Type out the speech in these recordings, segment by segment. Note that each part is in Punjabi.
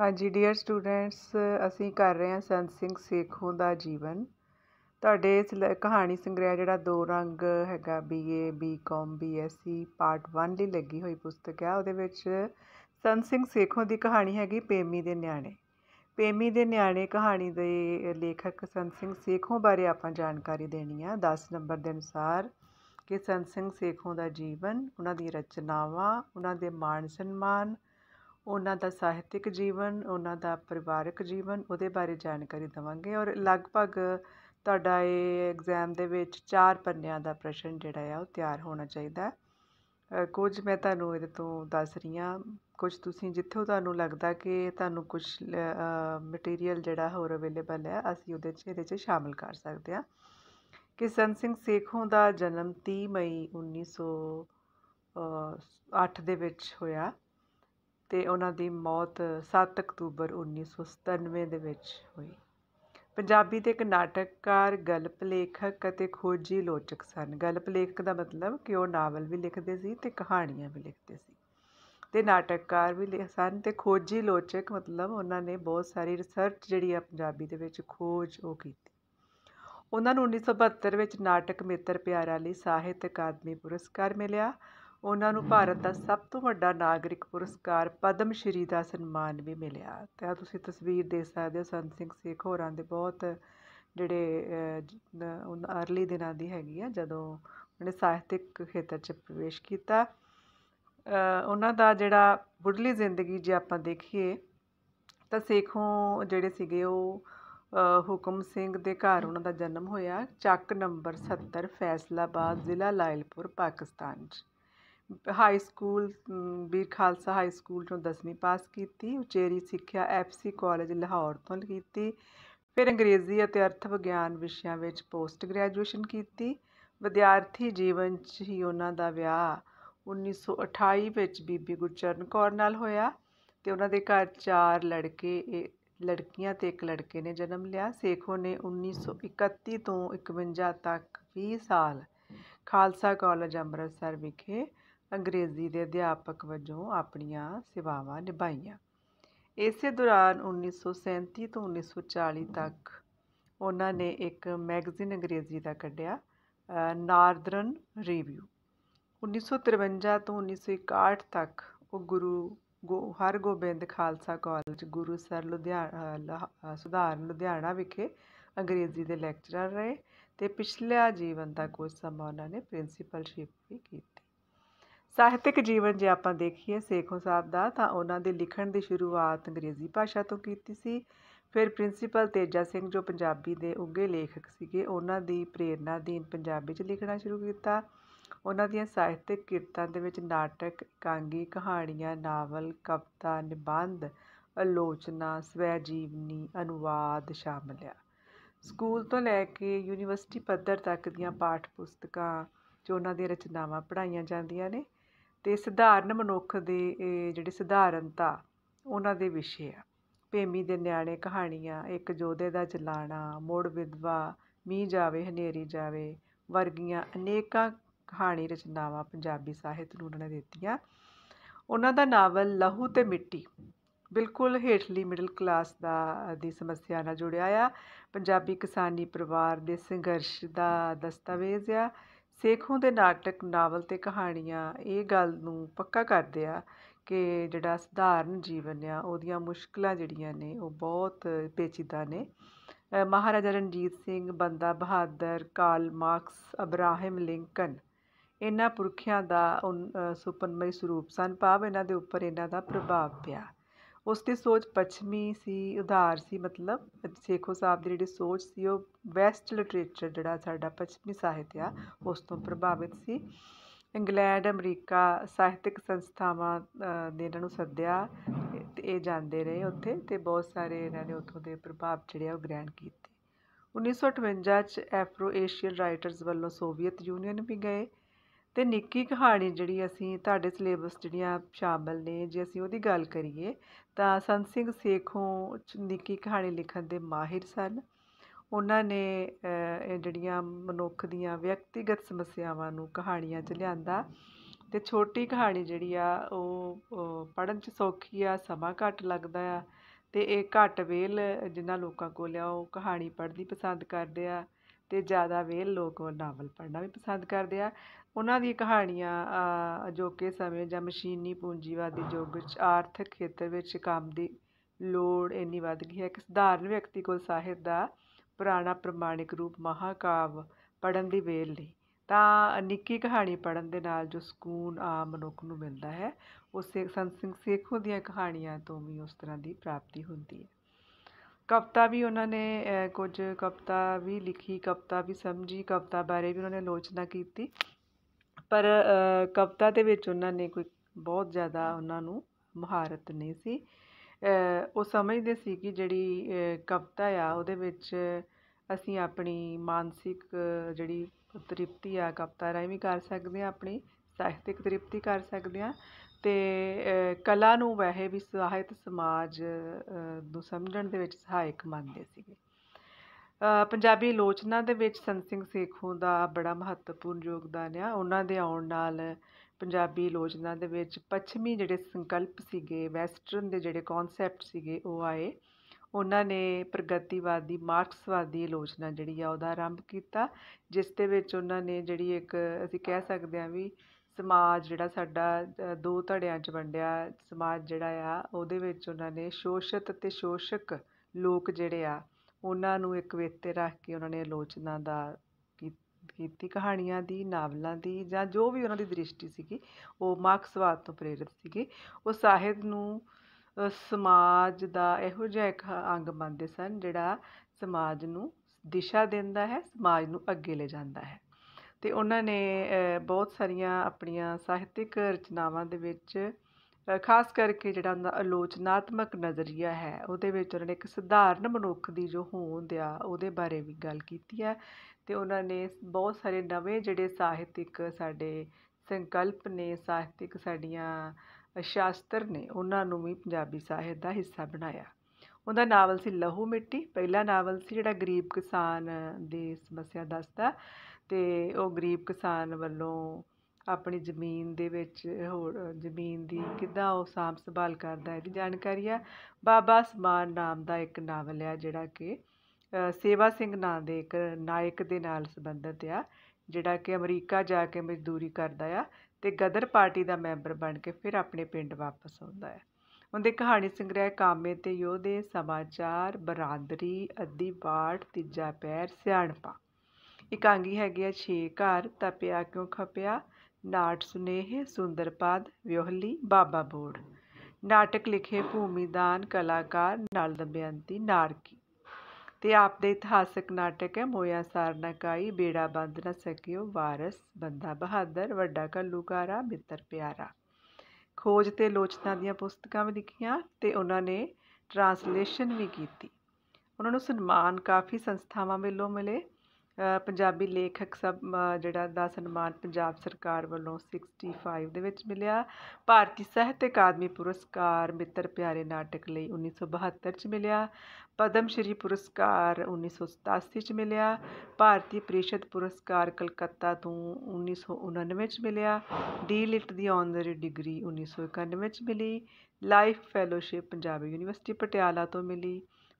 ਹਾਂਜੀ ਡੀਅਰ ਸਟੂਡੈਂਟਸ ਅਸੀਂ ਕਰ ਰਹੇ ਹਾਂ ਸੰਤ ਸਿੰਘ ਸੇਖੋਂ ਦਾ ਜੀਵਨ ਤੁਹਾਡੇ ਕਹਾਣੀ ਸੰਗ੍ਰਹਿ ਜਿਹੜਾ ਦੋ ਰੰਗ ਹੈਗਾ ਬੀਏ ਬੀਕਾਮ ਬੀਐਸਸੀ ਪਾਰਟ 1 ਲਈ ਲੱਗੀ ਹੋਈ ਪੁਸਤਕ ਹੈ ਉਹਦੇ ਵਿੱਚ ਸੰਤ ਸਿੰਘ ਸੇਖੋਂ ਦੀ ਕਹਾਣੀ ਹੈਗੀ ਪੇਮੀ ਦੇ ਨਿਆਣੇ ਪੇਮੀ ਦੇ ਨਿਆਣੇ ਕਹਾਣੀ ਦੇ ਲੇਖਕ ਸੰਤ ਸਿੰਘ ਸੇਖੋਂ ਬਾਰੇ ਆਪਾਂ ਜਾਣਕਾਰੀ ਦੇਣੀ ਆ 10 ਨੰਬਰ ਦੇ ਅਨੁਸਾਰ ਕਿ ਸੰਤ ਸਿੰਘ ਸੇਖੋਂ ਦਾ ਜੀਵਨ ਉਹਨਾਂ ਦੀ ਰਚਨਾਵਾਂ ਉਹਨਾਂ ਦੇ ਮਾਣ ਸਨਮਾਨ ਉਹਨਾਂ ਦਾ ਸਾਹਿਤਿਕ ਜੀਵਨ ਉਹਨਾਂ ਦਾ ਪਰਿਵਾਰਕ ਜੀਵਨ ਉਹਦੇ ਬਾਰੇ ਜਾਣਕਾਰੀ ਦਵਾਂਗੇ ਔਰ ਲਗਭਗ ਤੁਹਾਡਾ ਇਹ ਐਗਜ਼ਾਮ ਦੇ ਵਿੱਚ ਚਾਰ ਪੰਨਿਆਂ ਦਾ ਪ੍ਰਸ਼ਨ ਜਿਹੜਾ ਆ ਉਹ ਤਿਆਰ ਹੋਣਾ ਚਾਹੀਦਾ ਕੁਝ ਮੈਂ ਤੁਹਾਨੂੰ ਇਹਦੇ ਤੋਂ ਦੱਸ ਰਹੀ ਕੁਝ ਤੁਸੀਂ ਜਿੱਥੋਂ ਤੁਹਾਨੂੰ ਲੱਗਦਾ ਕਿ ਤੁਹਾਨੂੰ ਕੁਝ ਮਟੀਰੀਅਲ ਜਿਹੜਾ ਹੋਰ ਅਵੇਲੇਬਲ ਹੈ ਅਸੀਂ ਉਹਦੇ 'ਚ ਇਹਦੇ 'ਚ ਸ਼ਾਮਲ ਕਰ ਸਕਦੇ ਹਾਂ ਕਿਸ਼ਨ ਸਿੰਘ ਸੇਖੋਂ ਦਾ ਜਨਮ 30 ਮਈ 1908 ਦੇ ਵਿੱਚ ਹੋਇਆ ਤੇ ਉਹਨਾਂ ਦੀ ਮੌਤ 7 ਅਕਤੂਬਰ 1997 ਦੇ ਵਿੱਚ ਹੋਈ ਪੰਜਾਬੀ ਦੇ ਇੱਕ ਨਾਟਕਕਾਰ ਗਲਪ ਲੇਖਕ ਅਤੇ ਖੋਜੀ ਲੋਚਕ ਸਨ ਗਲਪ ਲੇਖਕ ਦਾ ਮਤਲਬ ਕਿ ਉਹ ਨਾਵਲ ਵੀ ਲਿਖਦੇ ਸੀ ਤੇ ਕਹਾਣੀਆਂ ਵੀ ਲਿਖਦੇ ਸੀ ਤੇ ਨਾਟਕਕਾਰ ਵੀ ਸਨ ਤੇ ਖੋਜੀ ਲੋਚਕ ਮਤਲਬ ਉਹਨਾਂ ਨੇ ਬਹੁਤ ਸਾਰੀ ਰਿਸਰਚ ਜਿਹੜੀ ਆ ਪੰਜਾਬੀ ਦੇ ਵਿੱਚ ਖੋਜ ਉਹ ਕੀਤੀ ਉਹਨਾਂ ਨੂੰ 1972 ਵਿੱਚ ਨਾਟਕ ਮਿੱਤਰ ਪਿਆਰਾ ਲਈ ਸਾਹਿਤ ਅਕਾਦਮੀ ਪੁਰਸਕਾਰ ਮਿਲਿਆ ਉਹਨਾਂ ਨੂੰ ਭਾਰਤ ਦਾ ਸਭ ਤੋਂ ਵੱਡਾ ਨਾਗਰਿਕ ਪੁਰਸਕਾਰ ਪਦਮ ਸ਼੍ਰੀ ਦਾ ਸਨਮਾਨ ਵੀ ਮਿਲਿਆ ਤਾਂ ਤੁਸੀਂ ਤਸਵੀਰ ਦੇਖ ਸਕਦੇ ਹੋ ਸੰਤ ਸਿੰਘ ਸੇਖ ਹੋਰਾਂ ਦੇ ਬਹੁਤ ਜਿਹੜੇ ਅਰਲੀ ਦਿਨਾਂ ਦੀ ਹੈਗੀ ਆ ਜਦੋਂ ਉਹਨੇ ਸਾਹਿਤਿਕ ਖੇਤਰ 'ਚ ਪ੍ਰਵੇਸ਼ ਕੀਤਾ ਉਹਨਾਂ ਦਾ ਜਿਹੜਾ ਬੁੱਢਲੀ ਜ਼ਿੰਦਗੀ ਜੇ ਆਪਾਂ ਦੇਖੀਏ ਤਾਂ ਸੇਖੋਂ ਜਿਹੜੇ ਸੀਗੇ ਉਹ ਹੁਕਮ ਸਿੰਘ ਦੇ ਘਰ ਉਹਨਾਂ ਦਾ ਜਨਮ ਹੋਇਆ ਚੱਕ ਨੰਬਰ 70 ਫੈਸਲਾਬਾਦ ਜ਼ਿਲ੍ਹਾ ਲਾਇਲਪੁਰ ਪਾਕਿਸਤਾਨ 'ਚ high school Bir Khalsa high school ਤੋਂ 10ਵੀਂ ਪਾਸ ਕੀਤੀ ਉਚੇਰੀ ਸਿੱਖਿਆ ਐਫਸੀ ਕਾਲਜ ਲਾਹੌਰ ਤੋਂ ਕੀਤੀ ਫਿਰ ਅੰਗਰੇਜ਼ੀ ਅਤੇ ਅਰਥ ਵਿਗਿਆਨ ਵਿਸ਼ਿਆਂ ਵਿੱਚ ਪੋਸਟ ਗ੍ਰੈਜੂਏਸ਼ਨ ਕੀਤੀ ਵਿਦਿਆਰਥੀ ਜੀਵਨ 'ਚ ਹੀ ਉਹਨਾਂ ਦਾ ਵਿਆਹ 1928 ਵਿੱਚ ਬੀਬੀ ਗੁਰਚਰਨ ਕੌਰ ਨਾਲ ਹੋਇਆ ਤੇ ਉਹਨਾਂ ਦੇ ਘਰ ਚਾਰ ਲੜਕੇ ਲੜਕੀਆਂ ਤੇ ਇੱਕ ਲੜਕੇ ਨੇ ਜਨਮ ਲਿਆ ਸੇਖੋ ਨੇ 1931 ਤੋਂ 51 ਤੱਕ 20 ਸਾਲ ਖਾਲਸਾ ਕਾਲਜ ਅੰਮ੍ਰਿਤਸਰ ਵਿਖੇ ਅੰਗਰੇਜ਼ੀ ਦੇ ਅਧਿਆਪਕ ਵਜੋਂ ਆਪਣੀਆਂ ਸੇਵਾਵਾਂ ਨਿਭਾਈਆਂ ਇਸੇ ਦੌਰਾਨ 1937 ਤੋਂ 1940 ਤੱਕ ਉਹਨਾਂ ਨੇ ਇੱਕ ਮੈਗਜ਼ੀਨ ਅੰਗਰੇਜ਼ੀ ਦਾ ਕੱਢਿਆ ਨਾਰਦਰਨ ਰਿਵਿਊ 1953 ਤੋਂ 1961 ਤੱਕ ਉਹ ਗੁਰੂ ਹਰਗੋਬਿੰਦ ਖਾਲਸਾ ਕਾਲਜ ਗੁਰੂ ਸਰ ਲੁਧਿਆਣਾ ਸੁਧਾਰਨ ਲੁਧਿਆਣਾ ਵਿਖੇ ਅੰਗਰੇਜ਼ੀ ਦੇ ਲੈਕਚਰਰ ਰਹੇ ਤੇ ਪਿਛਲੇ ਜੀਵਨ ਦਾ ਕੁਝ ਸਮਾਂ ਉਹਨਾਂ ਨੇ ਪ੍ਰਿੰਸੀਪਲਸ਼ਿਪ ਵੀ ਕੀਤੀ ਸਾਹਿਤਿਕ ਜੀਵਨ ਜੇ ਆਪਾਂ ਦੇਖੀਏ ਸੇਖੋਂ ਸਾਹਿਬ ਦਾ ਤਾਂ ਉਹਨਾਂ ਦੇ ਲਿਖਣ ਦੀ ਸ਼ੁਰੂਆਤ ਅੰਗਰੇਜ਼ੀ ਭਾਸ਼ਾ ਤੋਂ ਕੀਤੀ ਸੀ ਫਿਰ ਪ੍ਰਿੰਸੀਪਲ ਤੇਜਾ ਸਿੰਘ ਜੋ ਪੰਜਾਬੀ ਦੇ ਉੱਗੇ ਲੇਖਕ ਸੀਗੇ ਉਹਨਾਂ ਦੀ ਪ੍ਰੇਰਣਾ ਦੀਨ ਪੰਜਾਬੀ 'ਚ ਲਿਖਣਾ ਸ਼ੁਰੂ ਕੀਤਾ ਉਹਨਾਂ ਦੀਆਂ ਸਾਹਿਤਿਕ ਕਿਰਤਾਂ ਦੇ ਵਿੱਚ ਨਾਟਕ ਕਾਂਗੀ ਕਹਾਣੀਆਂ ਨਾਵਲ ਕਵਿਤਾ ਨਿਬੰਧ ਆਲੋਚਨਾ ਸਵੈ ਜੀਵਨੀ ਅਨੁਵਾਦ ਸ਼ਾਮਲ ਆ ਸਕੂਲ ਤੋਂ ਲੈ ਕੇ ਯੂਨੀਵਰਸਿਟੀ ਪੱਧਰ ਤੱਕ ਦੀਆਂ ਪਾਠ ਪੁਸਤਕਾਂ ਜੋ ਉਹਨਾਂ ਦੀਆਂ ਰਚਨਾਵਾਂ ਪੜ੍ਹਾਈਆਂ ਜਾਂਦੀਆਂ ਨੇ ਤੇ ਸਧਾਰਨ ਮਨੁੱਖ ਦੇ ਜਿਹੜੇ ਸਧਾਰਨਤਾ ਉਹਨਾਂ ਦੇ ਵਿਸ਼ੇ ਆ ਭੇਮੀ ਦੇ ਨਿਆਣੇ ਕਹਾਣੀਆਂ ਇੱਕ ਜੋਧੇ ਦਾ ਜਲਾਣਾ ਮੋੜ ਵਿਧਵਾ ਮੀਂਹ ਜਾਵੇ ਹਨੇਰੀ ਜਾਵੇ ਵਰਗੀਆਂ ਅਨੇਕਾਂ ਕਹਾਣੀ ਰਚਨਾਵਾਂ ਪੰਜਾਬੀ ਸਾਹਿਤ ਨੂੰ ਉਹਨਾਂ ਨੇ ਦਿੱਤੀਆਂ ਉਹਨਾਂ ਦਾ ਨਾਵਲ ਲਹੂ ਤੇ ਮਿੱਟੀ ਬਿਲਕੁਲ ਹੇਠਲੀ ਮਿਡਲ ਕਲਾਸ ਦਾ ਦੀ ਸਮੱਸਿਆ ਨਾਲ ਜੁੜਿਆ ਆ ਪੰਜਾਬੀ ਕਿਸਾਨੀ ਪਰਿਵਾਰ ਦੇ ਸੰਘਰਸ਼ ਦਾ ਦਸਤਾਵੇਜ਼ ਆ ਸੇਖੋਂ ਦੇ ਨਾਟਕ ਨਾਵਲ ਤੇ ਕਹਾਣੀਆਂ ਇਹ ਗੱਲ ਨੂੰ ਪੱਕਾ ਕਰਦੇ ਆ ਕਿ ਜਿਹੜਾ ਸਧਾਰਨ ਜੀਵਨ ਆ ਉਹਦੀਆਂ ਮੁਸ਼ਕਲਾਂ ਜਿਹੜੀਆਂ ਨੇ ਉਹ ਬਹੁਤ ਪੇਚੀਦਾ ਨੇ Maharaja Ranjit Singh Banda Bahadur Karl Marx Abraham Lincoln ਇਹਨਾਂ ਪੁਰਖਿਆਂ ਦਾ ਸੁਪਨਮਈ ਸਰੂਪ ਸਨ ਭਾਵ ਇਹਨਾਂ ਦੇ ਉੱਪਰ ਇਹਨਾਂ ਦਾ ਪ੍ਰਭਾਵ ਪਿਆ ਉਸ ਦੀ ਸੋਚ ਪੱਛਮੀ ਸੀ ਉਧਾਰ ਸੀ ਮਤਲਬ ਸੇਖੋ ਸਾਹਿਬ ਦੀ ਜਿਹੜੀ ਸੋਚ ਸੀ ਉਹ ਵੈਸਟ ਲਿਟਰੇਚਰ ਜਿਹੜਾ ਸਾਡਾ ਪੱਛਮੀ ਸਾਹਿਤ ਆ ਉਸ ਤੋਂ ਪ੍ਰਭਾਵਿਤ ਸੀ ਇੰਗਲੈਂਡ ਅਮਰੀਕਾ ਸਾਹਿਤਿਕ ਸੰਸਥਾਵਾਂ ਦੇ ਇਹਨਾਂ ਨੂੰ ਸੱਦਿਆ ਤੇ ਇਹ ਜਾਂਦੇ ਰਹੇ ਉੱਥੇ ਤੇ ਬਹੁਤ ਸਾਰੇ ਇਹਨਾਂ ਨੇ ਉੱਥੋਂ ਦੇ ਪ੍ਰਭਾਵ ਜਿਹੜੇ ਉਹ ਗ੍ਰਹਿਣ ਕੀਤੇ 1958 ਚ ਐਫਰੋ ਏਸ਼ੀਅਨ ਰਾਈਟਰਸ ਵੱਲੋਂ ਸੋਵੀਅਤ ਯੂਨੀਅਨ ਵੀ ਗਏ ਤੇ ਨਿੱਕੀ ਕਹਾਣੀ ਜਿਹੜੀ ਅਸੀਂ ਤੁਹਾਡੇ ਸਿਲੇਬਸ ਜਿਹੜੀਆਂ ਸ਼ਾਮਲ ਨੇ ਜੇ ਅਸੀਂ ਉਹਦੀ ਗੱਲ ਕਰੀਏ ਤਾਂ ਸੰਤ ਸਿੰਘ ਸੇਖੋਂ ਨਿੱਕੀ ਕਹਾਣੀ ਲਿਖਣ ਦੇ ਮਾਹਿਰ ਸਨ ਉਹਨਾਂ ਨੇ ਜਿਹੜੀਆਂ ਮਨੁੱਖ ਦੀਆਂ ਵਿਅਕਤੀਗਤ ਸਮੱਸਿਆਵਾਂ ਨੂੰ ਕਹਾਣੀਆਂ 'ਚ ਲਿਆਂਦਾ ਤੇ ਛੋਟੀ ਕਹਾਣੀ ਜਿਹੜੀ ਆ ਉਹ ਪੜਨ 'ਚ ਸੌਖੀ ਆ ਸਮਾਂ ਘੱਟ ਲੱਗਦਾ ਆ ਤੇ ਇਹ ਘੱਟ ਵੇਲ ਜਿਨ੍ਹਾਂ ਲੋਕਾਂ ਕੋਲ ਆ ਉਹ ਕਹਾਣੀ ਪੜ੍ਹਦੀ ਪਸੰਦ ਕਰਦੇ ਆ ਤੇ ਜ਼ਿਆਦਾ ਵੇਲ ਲੋਕ ਉਹ ਨਾਵਲ ਪੜ੍ਹਨਾ ਵੀ ਪਸੰਦ ਕਰਦੇ ਆ ਉਹਨਾਂ ਦੀ ਕਹਾਣੀਆਂ ਅਜੋਕੇ ਸਮੇਂ ਜਾਂ ਮਸ਼ੀਨੀ ਪੂੰਜੀਵਾਦੀ ਯੁੱਗ ਵਿੱਚ ਆਰਥਿਕ ਖੇਤਰ ਵਿੱਚ ਕੰਮ ਦੀ ਲੋੜ ਇੰਨੀ ਵੱਧ ਗਈ ਹੈ ਕਿ ਸਧਾਰਨ ਵਿਅਕਤੀ ਕੋਲ ਸਾਹਿਤ ਦਾ ਪੁਰਾਣਾ ਪ੍ਰਮਾਣਿਕ ਰੂਪ ਮਹਾਕਾਵ ਪੜਨ ਦੀ ਵੇਲ ਨਹੀਂ ਤਾਂ ਨਿੱਕੀ ਕਹਾਣੀ ਪੜਨ ਦੇ ਨਾਲ ਜੋ ਸਕੂਨ ਆਮ ਮਨੁੱਖ ਨੂੰ ਮਿਲਦਾ ਹੈ ਉਹ ਸੇਖ ਸੰਤ ਸਿੰਘ ਸੇਖੋਂ ਦੀਆਂ ਕਹਾਣੀਆਂ ਤੋਂ ਵੀ ਉਸ ਤਰ੍ਹਾਂ ਦੀ ਪ੍ਰਾਪਤੀ ਹੁੰਦੀ ਹੈ ਕਵਤਾ ਵੀ ਉਹਨਾਂ ਨੇ ਕੁਝ ਕਵਤਾ ਵੀ ਲਿਖੀ ਕਵਤਾ ਵੀ ਸਮਝੀ ਕਵਤਾ ਬਾਰੇ ਵੀ ਉਹਨਾਂ ਨੇ ਆਲੋਚਨਾ ਕੀਤੀ ਪਰ ਕਵਿਤਾ ਦੇ ਵਿੱਚ ਉਹਨਾਂ ਨੇ ਕੋਈ ਬਹੁਤ ਜ਼ਿਆਦਾ ਉਹਨਾਂ ਨੂੰ ਮਹਾਰਤ ਨਹੀਂ ਸੀ ਉਹ ਸਮਝਦੇ ਸੀ ਕਿ ਜਿਹੜੀ ਕਵਿਤਾ ਆ ਉਹਦੇ ਵਿੱਚ ਅਸੀਂ ਆਪਣੀ ਮਾਨਸਿਕ ਜਿਹੜੀ ਤ੍ਰਿਪਤੀ ਆ ਕਵਿਤਾ ਰਾਹੀਂ ਵੀ ਕਰ ਸਕਦੇ ਹਾਂ ਆਪਣੀ ਸਾਹਿਤਿਕ ਤ੍ਰਿਪਤੀ ਕਰ ਸਕਦੇ ਹਾਂ ਤੇ ਕਲਾ ਨੂੰ ਵੈਸੇ ਵੀ ਸਾਹਿਤ ਸਮਾਜ ਨੂੰ ਸਮਝਣ ਦੇ ਵਿੱਚ ਸਹਾਇਕ ਮੰਨਦੇ ਸੀਗੇ ਪੰਜਾਬੀ ਆਲੋਚਨਾ ਦੇ ਵਿੱਚ ਸੰਤ ਸਿੰਘ ਸੇਖੋਂ ਦਾ ਬੜਾ ਮਹੱਤਵਪੂਰਨ ਯੋਗਦਾਨ ਆ ਉਹਨਾਂ ਦੇ ਆਉਣ ਨਾਲ ਪੰਜਾਬੀ ਆਲੋਚਨਾ ਦੇ ਵਿੱਚ ਪੱਛਮੀ ਜਿਹੜੇ ਸੰਕਲਪ ਸੀਗੇ ਵੈਸਟਰਨ ਦੇ ਜਿਹੜੇ ਕਨਸੈਪਟ ਸੀਗੇ ਉਹ ਆਏ ਉਹਨਾਂ ਨੇ ਪ੍ਰਗਤੀਵਾਦੀ ਮਾਰਕਸਵਾਦੀ ਆਲੋਚਨਾ ਜਿਹੜੀ ਆ ਉਹਦਾ ਆਰੰਭ ਕੀਤਾ ਜਿਸ ਦੇ ਵਿੱਚ ਉਹਨਾਂ ਨੇ ਜਿਹੜੀ ਇੱਕ ਅਸੀਂ ਕਹਿ ਸਕਦੇ ਹਾਂ ਵੀ ਸਮਾਜ ਜਿਹੜਾ ਸਾਡਾ ਦੋ ਧੜਿਆਂ 'ਚ ਵੰਡਿਆ ਸਮਾਜ ਜਿਹੜਾ ਆ ਉਹਦੇ ਵਿੱਚ ਉਹਨਾਂ ਨੇ ਸ਼ੋਸ਼ਿਤ ਅਤੇ ਸ਼ੋਸ਼ਕ ਲੋਕ ਜਿਹੜੇ ਆ ਉਹਨਾਂ ਨੂੰ ਇੱਕ ਵੇਤੇ ਰੱਖ ਕੇ ਉਹਨਾਂ ਨੇ ਆਲੋਚਨਾ ਦਾ ਕੀਤੀ ਕਹਾਣੀਆਂ ਦੀ ਨਾਵਲਾਂ ਦੀ ਜਾਂ ਜੋ ਵੀ ਉਹਨਾਂ ਦੀ ਦ੍ਰਿਸ਼ਟੀ ਸੀਗੀ ਉਹ ਮਾਰਕਸਵਾਦ ਤੋਂ ਪ੍ਰੇਰਿਤ ਸੀਗੀ ਉਹ ਸਾਹਿਤ ਨੂੰ ਸਮਾਜ ਦਾ ਇਹੋ ਜਿਹਾ ਇੱਕ ਅੰਗ ਮੰਨਦੇ ਸਨ ਜਿਹੜਾ ਸਮਾਜ ਨੂੰ ਦਿਸ਼ਾ ਦਿੰਦਾ ਹੈ ਸਮਾਜ ਨੂੰ ਅੱਗੇ ਲੈ ਜਾਂਦਾ ਹੈ ਤੇ ਉਹਨਾਂ ਨੇ ਬਹੁਤ ਸਾਰੀਆਂ ਆਪਣੀਆਂ ਸਾਹਿਤਿਕ ਰਚਨਾਵਾਂ ਦੇ ਵਿੱਚ ਖਾਸ ਕਰਕੇ ਜਿਹੜਾ ਉਹਦਾ ਆਲੋਚਨਾਤਮਕ ਨਜ਼ਰੀਆ ਹੈ ਉਹਦੇ ਵਿੱਚ ਉਹਨਾਂ ਨੇ ਇੱਕ ਸਧਾਰਨ ਮਨੁੱਖ ਦੀ ਜੋ ਹੋਂਦ ਆ ਉਹਦੇ ਬਾਰੇ ਵੀ ਗੱਲ ਕੀਤੀ ਹੈ ਤੇ ਉਹਨਾਂ ਨੇ ਬਹੁਤ ਸਾਰੇ ਨਵੇਂ ਜਿਹੜੇ ਸਾਹਿਤਿਕ ਸਾਡੇ ਸੰਕਲਪ ਨੇ ਸਾਹਿਤਿਕ ਸਾਡੀਆਂ ਸ਼ਾਸਤਰ ਨੇ ਉਹਨਾਂ ਨੂੰ ਵੀ ਪੰਜਾਬੀ ਸਾਹਿਤ ਦਾ ਹਿੱਸਾ ਬਣਾਇਆ ਉਹਦਾ ਨਾਵਲ ਸੀ ਲਹੂ ਮਿੱਟੀ ਪਹਿਲਾ ਨਾਵਲ ਸੀ ਜਿਹੜਾ ਗਰੀਬ ਕਿਸਾਨ ਦੀ ਸਮੱਸਿਆ ਦੱਸਦਾ ਤੇ ਉਹ ਗਰੀਬ ਕਿਸਾਨ ਵੱਲੋਂ ਆਪਣੀ ਜ਼ਮੀਨ ਦੇ ਵਿੱਚ ਹੋਰ ਜ਼ਮੀਨ ਦੀ ਕਿੱਦਾਂ ਉਹ ਸਾਂਭ ਸੰਭਾਲ ਕਰਦਾ ਹੈ ਇਹਦੀ ਜਾਣਕਾਰੀ ਆ ਬਾਬਾ ਸਮਾਨ ਨਾਮ ਦਾ ਇੱਕ ਨਾਵਲ ਹੈ ਜਿਹੜਾ ਕਿ ਸੇਵਾ ਸਿੰਘ ਨਾਂ ਦੇ ਇੱਕ ਨਾਇਕ ਦੇ ਨਾਲ ਸੰਬੰਧਿਤ ਆ ਜਿਹੜਾ ਕਿ ਅਮਰੀਕਾ ਜਾ ਕੇ ਮਜ਼ਦੂਰੀ ਕਰਦਾ ਆ ਤੇ ਗਦਰ ਪਾਰਟੀ ਦਾ ਮੈਂਬਰ ਬਣ ਕੇ ਫਿਰ ਆਪਣੇ ਪਿੰਡ ਵਾਪਸ ਆਉਂਦਾ ਹੈ ਉਹਦੇ ਕਹਾਣੀ ਸੰਗ੍ਰਹਿ ਕਾਮੇ ਤੇ ਯੋਧੇ ਸਮਾਚਾਰ ਬਰਾਦਰੀ ਅੱਧੀ ਬਾੜ ਤੀਜਾ ਪੈਰ ਸਿਆਣਪਾ ਇਕਾਂਗੀ ਹੈਗੀ ਆ 6 ਘਰ ਤਪਿਆ ਕਿਉਂ ਖਪਿਆ ਨਾਟ ਸੁਨੇਹ ਪਦ ਵਿਹਲੀ ਬਾਬਾ ਬੋੜ ਨਾਟਕ ਲਿਖੇ ਭੂਮੀਦਾਨ ਕਲਾਕਾਰ ਨਾਲ ਦਮਯੰਤੀ ਨਾਰਕੀ ਤੇ ਆਪ ਦੇ ਇਤਿਹਾਸਕ ਨਾਟਕ ਹੈ ਮੋਇਆ ਸਰਨਕਾਈ ਬੇੜਾ ਬੰਦ ਨਾ ਸਕਿਓ ਵਾਰਸ ਬੰਦਾ ਬਹਾਦਰ ਵੱਡਾ ਕੱਲੂਕਾਰਾ ਮਿੱਤਰ ਪਿਆਰਾ ਖੋਜ ਤੇ ਲੋਚਨਾ ਦੀਆਂ ਪੁਸਤਕਾਂ ਵੀ ਲਿਖੀਆਂ ਤੇ ਉਹਨਾਂ ਨੇ ਟ੍ਰਾਂਸਲੇਸ਼ਨ ਵੀ ਕੀਤੀ ਉਹਨਾਂ ਨੂੰ ਸਨਮਾਨ ਕਾਫੀ ਸੰਸਥਾਵਾਂ ਵੱਲੋਂ ਮਿਲੇ ਪੰਜਾਬੀ ਲੇਖਕ ਸਭ ਜਿਹੜਾ ਦਾ ਸਨਮਾਨ ਪੰਜਾਬ ਸਰਕਾਰ ਵੱਲੋਂ 65 ਦੇ ਵਿੱਚ ਮਿਲਿਆ ਭਾਰਤੀ ਸਾਹਿਤ ਅਕਾਦਮੀ ਪੁਰਸਕਾਰ ਮਿੱਤਰ ਪਿਆਰੇ ਨਾਟਕ ਲਈ 1972 ਚ ਮਿਲਿਆ ਪਦਮ ਸ਼੍ਰੀ ਪੁਰਸਕਾਰ 1987 ਚ ਮਿਲਿਆ ਭਾਰਤੀ ਪ੍ਰੀਸ਼ਦ ਪੁਰਸਕਾਰ ਕਲਕੱਤਾ ਤੋਂ 1999 ਚ ਮਿਲਿਆ ਡੀ ਲਿਟ ਦੀ ਆਨਰਰੀ ਡਿਗਰੀ 1991 ਚ ਮਿਲੀ life fellowship Punjab university Patiala ਤੋਂ ਮਿਲੀ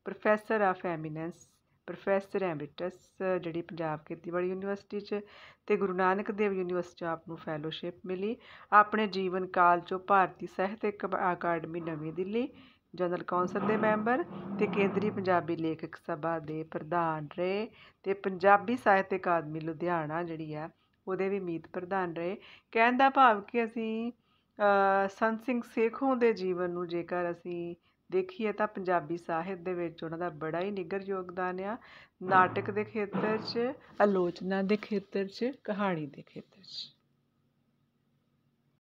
professor of eminence professor emeritus ਜਿਹੜੀ ਪੰਜਾਬ ਖੇਤੀਬਾੜੀ ਯੂਨੀਵਰਸਿਟੀ 'ਚ ਤੇ ਗੁਰੂ ਨਾਨਕ ਦੇਵ ਯੂਨੀਵਰਸਿਟੀ ਆਪ ਨੂੰ ਫੈਲੋਸ਼ਿਪ ਮਿਲੀ ਆਪਣੇ ਜੀਵਨ ਕਾਲ 'ਚੋਂ ਭਾਰਤੀ ਸਾਹਿਤ ਅਕਾਡਮੀ ਨਵੀਂ ਦਿੱਲੀ ਜਨਰਲ ਕੌਂਸਲ ਦੇ ਮੈਂਬਰ ਤੇ ਕੇਂਦਰੀ ਪੰਜਾਬੀ ਲੇਖਕ ਸਭਾ ਦੇ ਪ੍ਰਧਾਨ ਰਹੇ ਤੇ ਪੰਜਾਬੀ ਸਾਹਿਤ ਅਕਾਦਮੀ ਲੁਧਿਆਣਾ ਜਿਹੜੀ ਆ ਉਹਦੇ ਵੀ ਮੀਤ ਪ੍ਰਧਾਨ ਰਹੇ ਕਹਿੰਦਾ ਭਾਵ ਕਿ ਅਸੀਂ ਸੰਤ ਸਿੰਘ ਸੇਖੋਂ ਦੇ ਜੀਵਨ ਨੂੰ ਜੇਕਰ ਅਸੀਂ ਦੇਖੀਏ ਤਾਂ ਪੰਜਾਬੀ ਸਾਹਿਤ ਦੇ ਵਿੱਚ ਉਹਨਾਂ ਦਾ ਬੜਾ ਹੀ ਨਿਗਰ ਯੋਗਦਾਨ ਆ ਨਾਟਕ ਦੇ ਖੇਤਰ 'ਚ ਆਲੋਚਨਾ ਦੇ ਖੇਤਰ 'ਚ ਕਹਾਣੀ ਦੇ ਖੇਤਰ 'ਚ